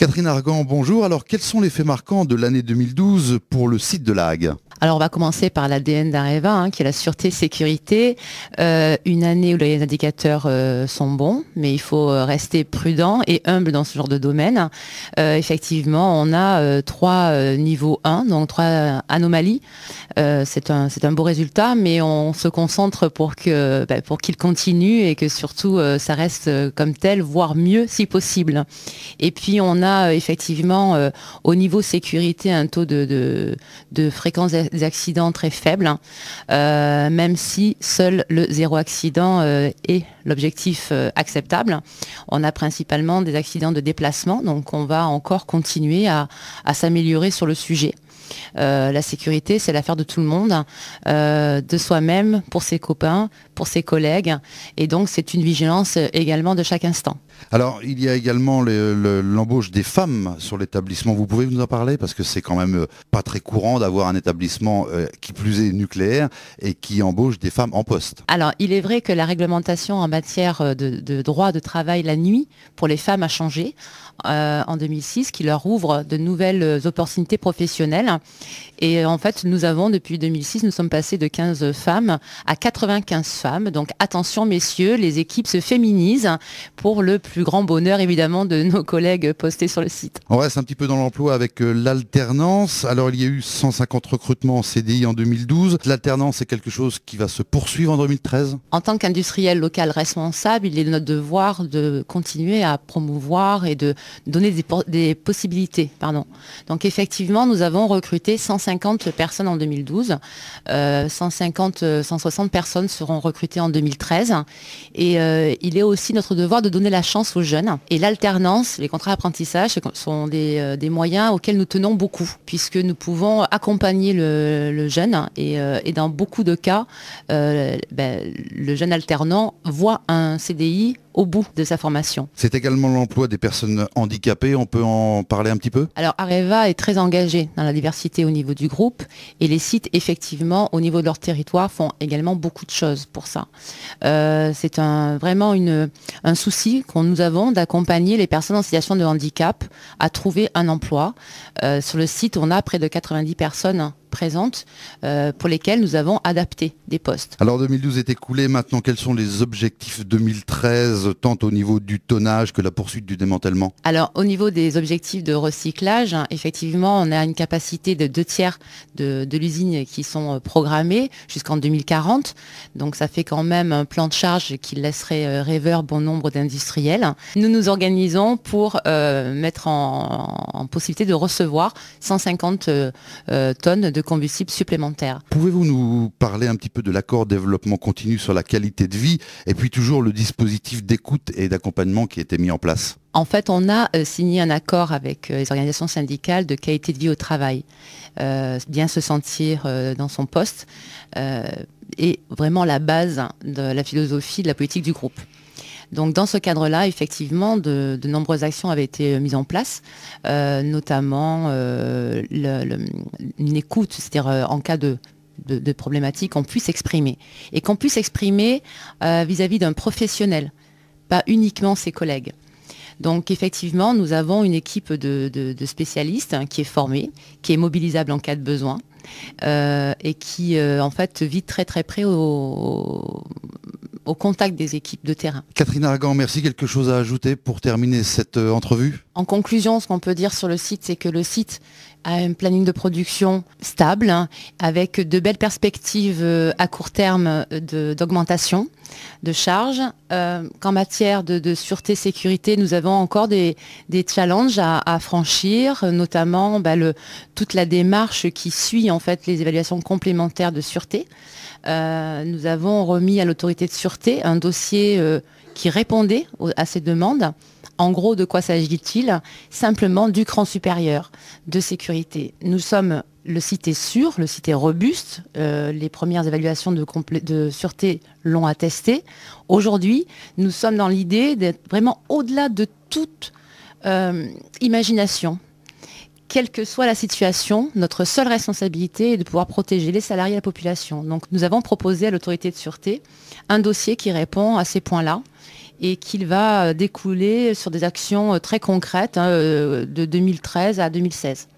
Catherine Argan, bonjour. Alors, quels sont les faits marquants de l'année 2012 pour le site de l'AG alors, on va commencer par l'ADN d'Areva, hein, qui est la sûreté sécurité. Euh, une année où les indicateurs euh, sont bons, mais il faut euh, rester prudent et humble dans ce genre de domaine. effectivement, on a trois niveaux 1, donc trois anomalies. c'est un, un beau résultat, mais on se concentre pour que bah, pour qu'il continue et que surtout ça reste comme tel, voire mieux si possible. Et puis, on a effectivement au niveau sécurité un taux de, de fréquence des accidents très faibles, hein. euh, même si seul le zéro accident euh, est l'objectif euh, acceptable. On a principalement des accidents de déplacement, donc on va encore continuer à s'améliorer sur le sujet. Euh, la sécurité, c'est l'affaire de tout le monde, euh, de soi-même, pour ses copains, pour ses collègues. Et donc, c'est une vigilance également de chaque instant. Alors, il y a également l'embauche des femmes sur l'établissement. Vous pouvez nous en parler parce que c'est quand même euh, pas très courant d'avoir un établissement qui plus est nucléaire et qui embauche des femmes en poste. Alors, il est vrai que la réglementation en matière de, droit de travail la nuit pour les femmes a changé en 2006, qui leur ouvre de nouvelles opportunités professionnelles. Et en fait, nous avons, depuis 2006, nous sommes passés de 15 femmes à 95 femmes. Donc attention, messieurs, les équipes se féminisent pour le plus grand bonheur, évidemment, de nos collègues postés sur le site. On reste un petit peu dans l'emploi avec euh, l'alternance. Alors, il y a eu 150 recrutements en CDI en 2012. L'alternance est quelque chose qui va se poursuivre en 2013 En tant qu'industriel local responsable, il est de notre devoir de continuer à promouvoir et de donner des, des possibilités. Pardon. Donc effectivement, nous avons recruté 150 personnes en 2012. 150, 160 personnes seront recrutées en 2013. Et euh, il est aussi notre devoir de donner la chance aux jeunes. Et l'alternance, les contrats d'apprentissage sont euh, des, moyens auxquels nous tenons beaucoup, puisque nous pouvons accompagner le, jeune. Euh, et, dans beaucoup de cas, ben, le jeune alternant voit un CDI au bout de sa formation. C'est également l'emploi des personnes handicapées, on peut en parler un petit peu Alors Areva est très engagée dans la diversité au niveau du groupe et les sites effectivement au niveau de leur territoire font également beaucoup de choses pour ça. Euh, c'est vraiment un souci qu'on nous avons d'accompagner les personnes en situation de handicap à trouver un emploi. Euh, sur le site on a près de 90 personnes présentes, euh, pour lesquelles nous avons adapté des postes. Alors 2012 est écoulé, maintenant quels sont les objectifs 2013, tant au niveau du tonnage que la poursuite du démantèlement Alors au niveau des objectifs de recyclage, hein, effectivement on a une capacité de deux tiers de, l'usine qui sont euh, programmées jusqu'en 2040, donc ça fait quand même un plan de charge qui laisserait euh, rêveur bon nombre d'industriels. Nous nous organisons pour mettre en, possibilité de recevoir 150 tonnes de combustible supplémentaire. Pouvez-vous nous parler un petit peu de l'accord développement continu sur la qualité de vie et puis toujours le dispositif d'écoute et d'accompagnement qui a été mis en place en fait, on a euh, signé un accord avec euh, les organisations syndicales de qualité de vie au travail, euh, bien se sentir dans son poste, est vraiment la base de la philosophie de la politique du groupe. Donc dans ce cadre-là, effectivement, de, nombreuses actions avaient été euh, mises en place, euh, notamment euh, une écoute, c'est-à-dire en cas de problématique, qu'on puisse exprimer et qu'on puisse exprimer vis-à-vis d'un professionnel, pas uniquement ses collègues. Donc effectivement, nous avons une équipe de, spécialistes hein, qui est formée, qui est mobilisable en cas de besoin. et qui en fait vit très très près au, au contact des équipes de terrain. Catherine Argan, merci. Quelque chose à ajouter pour terminer cette euh, entrevue En conclusion, ce qu'on peut dire sur le site, c'est que le site à un planning de production stable, hein, avec de belles perspectives euh, à court terme euh, d'augmentation de, charges. Euh, qu'en matière de, sûreté sécurité, nous avons encore des, challenges à, franchir, notamment bah, toute la démarche qui suit en fait les évaluations complémentaires de sûreté. nous avons remis à l'autorité de sûreté un dossier qui répondait à ces demandes en gros, de quoi s'agit-il Simplement du cran supérieur de sécurité. Nous sommes le site sûr, le site est robuste. Euh, les premières évaluations de, sûreté l'ont attesté. Aujourd'hui, nous sommes dans l'idée d'être vraiment au-delà de toute euh, imagination. Quelle que soit la situation, notre seule responsabilité est de pouvoir protéger les salariés et la population. Donc nous avons proposé à l'autorité de sûreté un dossier qui répond à ces points-là et qu'il va euh, découler sur des actions euh, très concrètes hein, euh, de 2013 à 2016.